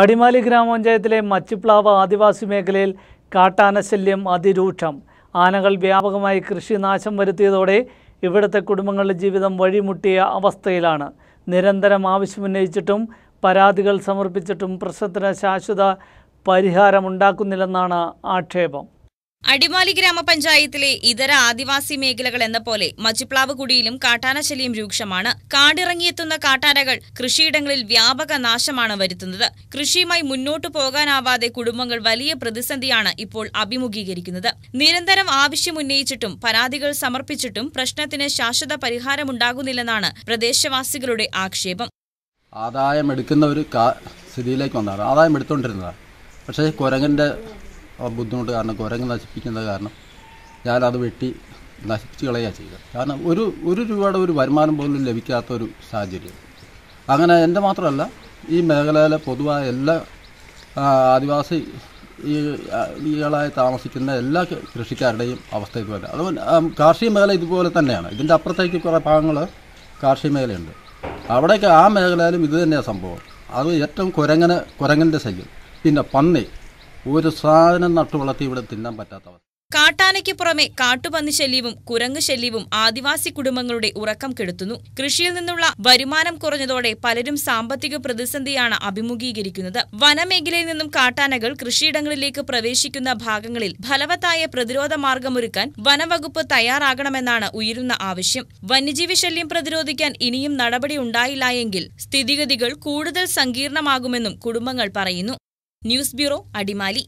അടിമാലി ഗ്രാമപഞ്ചായത്തിലെ മച്ചിപ്ലാവ് ആദിവാസി മേഖലയിൽ കാട്ടാനശല്യം അതിരൂക്ഷം ആനകൾ വ്യാപകമായി കൃഷിനാശം വരുത്തിയതോടെ ഇവിടുത്തെ കുടുംബങ്ങളുടെ ജീവിതം വഴിമുട്ടിയ അവസ്ഥയിലാണ് നിരന്തരം ആവശ്യമുന്നയിച്ചിട്ടും പരാതികൾ സമർപ്പിച്ചിട്ടും പ്രശ്നത്തിന് ശാശ്വത പരിഹാരമുണ്ടാക്കുന്നില്ലെന്നാണ് ആക്ഷേപം അടിമാലി ഗ്രാമപഞ്ചായത്തിലെ ഇതര ആദിവാസി മേഖലകൾ എന്ന പോലെ മച്ചിപ്ലാവ് കുടിയിലും കാട്ടാനശല്യം രൂക്ഷമാണ് കാടിറങ്ങിയെത്തുന്ന കാട്ടാനകൾ കൃഷിയിടങ്ങളിൽ വ്യാപക നാശമാണ് വരുത്തുന്നത് കൃഷിയുമായി മുന്നോട്ടു പോകാനാവാതെ കുടുംബങ്ങൾ വലിയ പ്രതിസന്ധിയാണ് ഇപ്പോൾ അഭിമുഖീകരിക്കുന്നത് നിരന്തരം ആവശ്യമുന്നയിച്ചിട്ടും പരാതികൾ സമർപ്പിച്ചിട്ടും പ്രശ്നത്തിന് ശാശ്വത പരിഹാരമുണ്ടാകുന്നില്ലെന്നാണ് പ്രദേശവാസികളുടെ ആക്ഷേപം ആദായം എടുക്കുന്ന ഒരു സ്ഥിതിയിലേക്ക് വന്നതാണ് ആദായം എടുത്തുകൊണ്ടിരുന്നതാണ് പക്ഷേ കുരങ്ങന്റെ ബുദ്ധിമുട്ട് കാരണം കുരങ്ങ് നശിപ്പിക്കുന്നത് കാരണം ഞാനത് വെട്ടി നശിപ്പിച്ച് കളയുക ചെയ്തത് കാരണം ഒരു ഒരു രൂപയുടെ ഒരു വരുമാനം പോലും ലഭിക്കാത്ത ഒരു സാഹചര്യം അങ്ങനെ എൻ്റെ മാത്രമല്ല ഈ മേഖലയിലെ പൊതുവായ എല്ലാ ആദിവാസി ഈ ഈകളായി താമസിക്കുന്ന എല്ലാ കൃഷിക്കാരുടെയും അവസ്ഥ ഇതുപോലെ അത് കാർഷിക മേഖല ഇതുപോലെ തന്നെയാണ് ഇതിൻ്റെ അപ്പുറത്തേക്ക് കുറേ ഭാഗങ്ങൾ കാർഷിക മേഖലയുണ്ട് അവിടേക്ക് ആ മേഖലയിലും ഇത് തന്നെയാണ് സംഭവം അത് ഏറ്റവും കുരങ്ങനെ കുരങ്ങൻ്റെ ശല്യം പിന്നെ പന്നി ഒരു സാധനം വളർത്തി ഇവിടെ തിന്നാൻ പറ്റാത്ത കാട്ടാനയ്ക്ക് പുറമെ കാട്ടുപന്നി ശല്യവും കുരങ്ങ് ശല്യവും ആദിവാസി കുടുംബങ്ങളുടെ ഉറക്കം കെടുത്തുന്നു കൃഷിയിൽ നിന്നുള്ള വരുമാനം കുറഞ്ഞതോടെ പലരും സാമ്പത്തിക പ്രതിസന്ധിയാണ് അഭിമുഖീകരിക്കുന്നത് വനമേഖലയിൽ നിന്നും കാട്ടാനകൾ കൃഷിയിടങ്ങളിലേക്ക് പ്രവേശിക്കുന്ന ഭാഗങ്ങളിൽ ഫലവത്തായ പ്രതിരോധ മാർഗമൊരുക്കാൻ വനവകുപ്പ് തയ്യാറാകണമെന്നാണ് ഉയരുന്ന ആവശ്യം വന്യജീവി ശല്യം പ്രതിരോധിക്കാൻ ഇനിയും നടപടി ഉണ്ടായില്ല എങ്കിൽ സ്ഥിതിഗതികൾ കൂടുതൽ സങ്കീർണമാകുമെന്നും കുടുംബങ്ങൾ പറയുന്നു ന്യൂസ് ബ്യൂറോ അടിമാലി